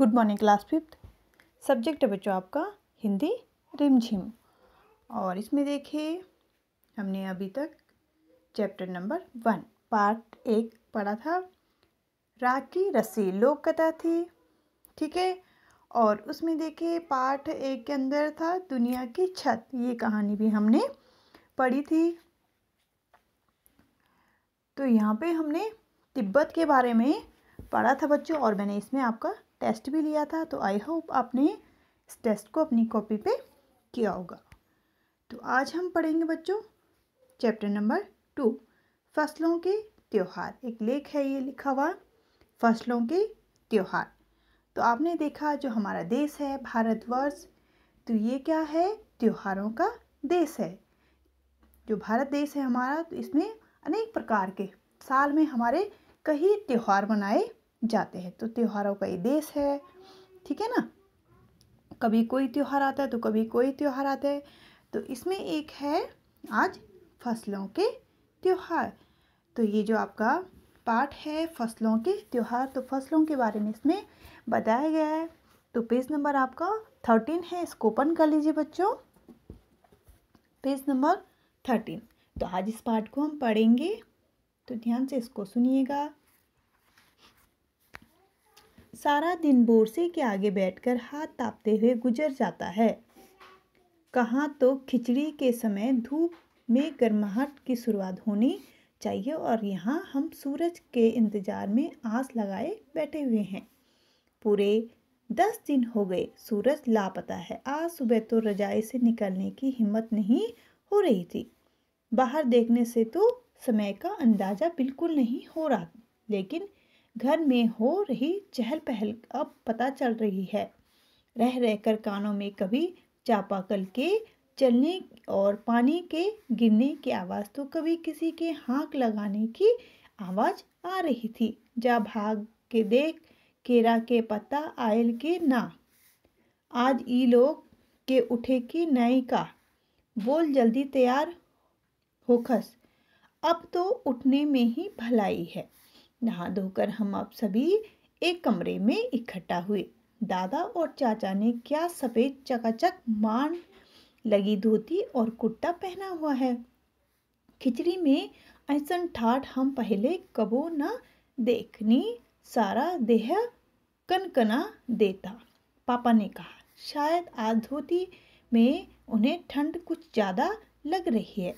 good morning class fifth subject है बच्चों आपका हिंदी रिमझिम और इसमें देखिए हमने अभी तक चैप्टर नंबर वन पार्ट एक पढ़ा था राखी रस्सी लोक कथा थी ठीक है और उसमें देखिए पार्ट एक के अंदर था दुनिया की छत ये कहानी भी हमने पढ़ी थी तो यहाँ पे हमने तिब्बत के बारे में पढ़ा था बच्चों और मैंने इसमें आपका टेस्ट भी लिया था तो आई होप आपने इस टेस्ट को अपनी कॉपी पे किया होगा तो आज हम पढ़ेंगे बच्चों चैप्टर नंबर टू फसलों के त्यौहार एक लेख है ये लिखा हुआ फसलों के त्यौहार तो आपने देखा जो हमारा देश है भारतवर्ष तो ये क्या है त्योहारों का देश है जो भारत देश है हमारा तो इसमें अनेक प्रकार के साल में हमारे कई त्यौहार मनाए जाते हैं तो त्यौहारों का ये देश है ठीक है ना कभी कोई त्यौहार आता है तो कभी कोई त्यौहार आता है तो इसमें एक है आज फसलों के त्यौहार तो ये जो आपका पाठ है फसलों के त्यौहार तो फसलों के बारे में इसमें बताया गया है तो पेज नंबर आपका थर्टीन है इसको ओपन कर लीजिए बच्चों पेज नंबर थर्टीन तो आज इस पाठ को हम पढ़ेंगे तो ध्यान से इसको सुनिएगा सारा दिन बोरसे के आगे बैठकर हाथ तापते हुए गुजर जाता है कहाँ तो खिचड़ी के समय धूप में गर्माहट की शुरुआत होनी चाहिए और यहाँ हम सूरज के इंतज़ार में आस लगाए बैठे हुए हैं पूरे दस दिन हो गए सूरज लापता है आज सुबह तो रजाई से निकलने की हिम्मत नहीं हो रही थी बाहर देखने से तो समय का अंदाज़ा बिल्कुल नहीं हो रहा लेकिन घर में हो रही चहल पहल अब पता चल रही है रह रहकर कानों में कभी चापाकल के चलने और पानी के गिरने की आवाज़ तो कभी किसी के हाँक लगाने की आवाज़ आ रही थी जा भाग के देख केरा के पत्ता आयल के ना आज ई लोग के उठे की नई का बोल जल्दी तैयार होखस अब तो उठने में ही भलाई है नहा धोकर हम आप सभी एक कमरे में इकट्ठा हुए दादा और चाचा ने क्या सफ़ेद चकाचक मान लगी धोती और कुर्ता पहना हुआ है खिचड़ी में ऐसा ठाठ हम पहले कबो न देखनी सारा देह कनकना देता पापा ने कहा शायद आज धोती में उन्हें ठंड कुछ ज़्यादा लग रही है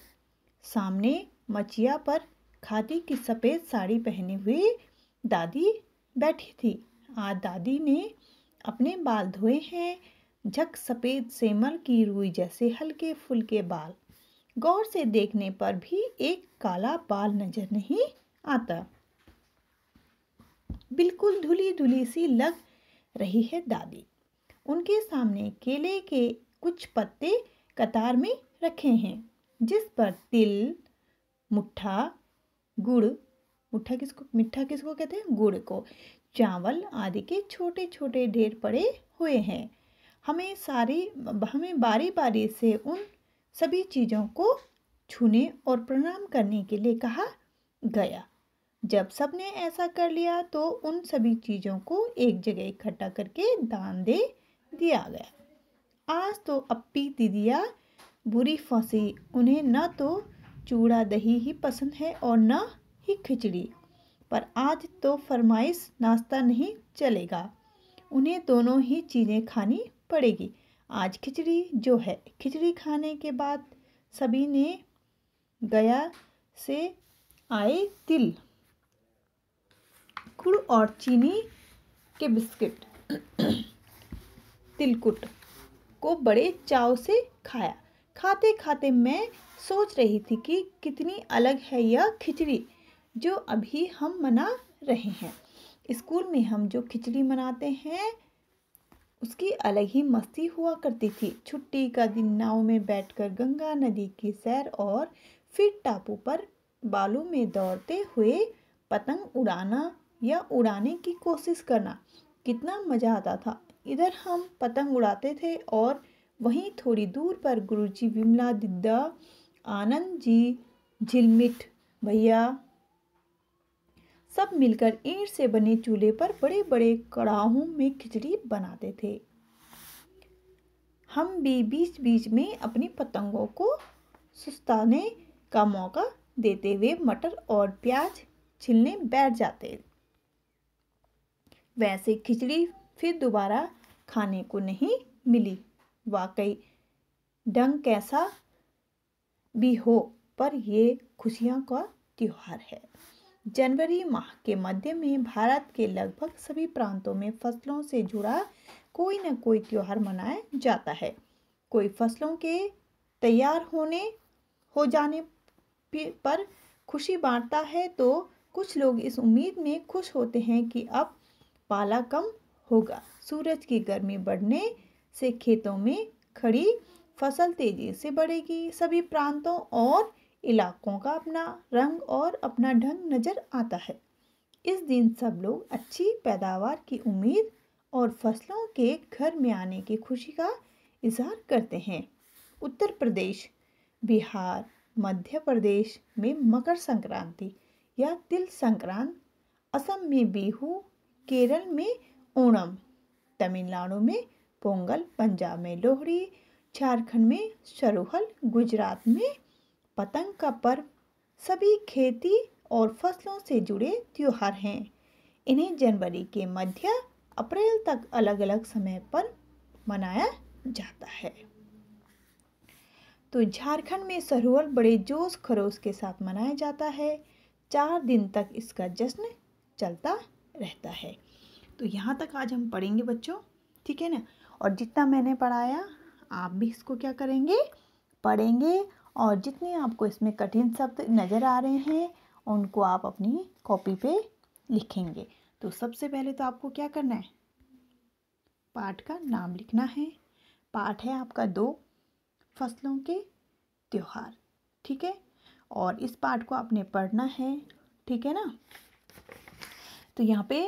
सामने मचिया पर खादी की सफ़ेद साड़ी पहने हुए दादी बैठी थी आज दादी ने अपने बाल धोए हैं झक सफ़ेद सेमल की रुई जैसे हल्के फुलके बाल गौर से देखने पर भी एक काला बाल नजर नहीं आता बिल्कुल धुली धुली सी लग रही है दादी उनके सामने केले के कुछ पत्ते कतार में रखे हैं जिस पर तिल मुट्ठा गुड़ मुट्ठा किसको मिठ्ठा किसको कहते हैं गुड़ को चावल आदि के छोटे छोटे ढेर पड़े हुए हैं हमें सारी हमें बारी बारी से उन सभी चीज़ों को छूने और प्रणाम करने के लिए कहा गया जब सब ने ऐसा कर लिया तो उन सभी चीज़ों को एक जगह इकट्ठा करके दान दे दिया गया आज तो अप्पी दीदिया बुरी फंसी उन्हें न तो चूड़ा दही ही पसंद है और न ही खिचड़ी पर आज तो फरमाइश नाश्ता नहीं चलेगा उन्हें दोनों ही चीज़ें खानी पड़ेगी आज खिचड़ी जो है खिचड़ी खाने के बाद सभी ने गया से आए तिल गुड़ और चीनी के बिस्किट तिलकुट को बड़े चाव से खाया खाते खाते मैं सोच रही थी कि कितनी अलग है यह खिचड़ी जो अभी हम मना रहे हैं स्कूल में हम जो खिचड़ी मनाते हैं उसकी अलग ही मस्ती हुआ करती थी छुट्टी का दिन नाव में बैठकर गंगा नदी की सैर और फिर टापू पर बालू में दौड़ते हुए पतंग उड़ाना या उड़ाने की कोशिश करना कितना मज़ा आता था इधर हम पतंग उड़ाते थे और वहीं थोड़ी दूर पर गुरुजी विमला दिद्दा आनंद जी झिलमिट भैया सब मिलकर ईंट से बने चूल्हे पर बड़े बड़े कड़ाहों में खिचड़ी बनाते थे हम भी बीच बीच में अपनी पतंगों को सुस्ताने का मौका देते हुए मटर और प्याज छिलने बैठ जाते वैसे खिचड़ी फिर दोबारा खाने को नहीं मिली वाकई डंग कैसा भी हो पर ये खुशियों का त्यौहार है जनवरी माह के मध्य में भारत के लगभग सभी प्रांतों में फसलों से जुड़ा कोई न कोई त्यौहार मनाया जाता है कोई फसलों के तैयार होने हो जाने पर खुशी बांटता है तो कुछ लोग इस उम्मीद में खुश होते हैं कि अब पाला कम होगा सूरज की गर्मी बढ़ने से खेतों में खड़ी फसल तेजी से बढ़ेगी सभी प्रांतों और इलाकों का अपना रंग और अपना ढंग नज़र आता है इस दिन सब लोग अच्छी पैदावार की उम्मीद और फसलों के घर में आने की खुशी का इजहार करते हैं उत्तर प्रदेश बिहार मध्य प्रदेश में मकर संक्रांति या तिल संक्रांत असम में बिहू केरल में ओणम तमिलनाडु में पोंगल पंजाब में लोहड़ी झारखंड में सरोहल गुजरात में पतंग का पर्व सभी खेती और फसलों से जुड़े त्यौहार हैं इन्हें जनवरी के मध्य अप्रैल तक अलग अलग समय पर मनाया जाता है तो झारखंड में सरोहल बड़े जोश खरोश के साथ मनाया जाता है चार दिन तक इसका जश्न चलता रहता है तो यहाँ तक आज हम पढ़ेंगे बच्चों ठीक है ना और जितना मैंने पढ़ाया आप भी इसको क्या करेंगे पढ़ेंगे और जितने आपको इसमें कठिन शब्द नज़र आ रहे हैं उनको आप अपनी कॉपी पे लिखेंगे तो सबसे पहले तो आपको क्या करना है पाठ का नाम लिखना है पाठ है आपका दो फसलों के त्यौहार ठीक है और इस पाठ को आपने पढ़ना है ठीक है ना तो यहाँ पे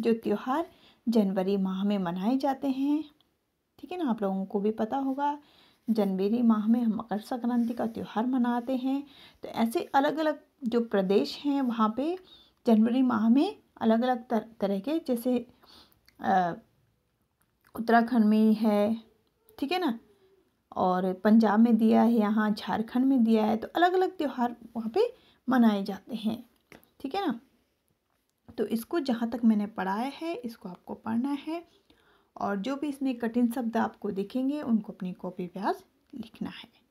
जो त्यौहार जनवरी माह में मनाए जाते हैं ठीक है ना आप लोगों को भी पता होगा जनवरी माह में हम मकर संक्रांति का त्यौहार मनाते हैं तो ऐसे अलग अलग जो प्रदेश हैं वहाँ पे जनवरी माह में अलग अलग तर, तरह के जैसे उत्तराखंड में है ठीक है ना और पंजाब में दिया है यहाँ झारखंड में दिया है तो अलग अलग त्यौहार वहाँ पे मनाए जाते हैं ठीक है ना तो इसको जहाँ तक मैंने पढ़ाया है इसको आपको पढ़ना है और जो भी इसमें कठिन शब्द आपको दिखेंगे उनको अपनी कॉपी पे आज लिखना है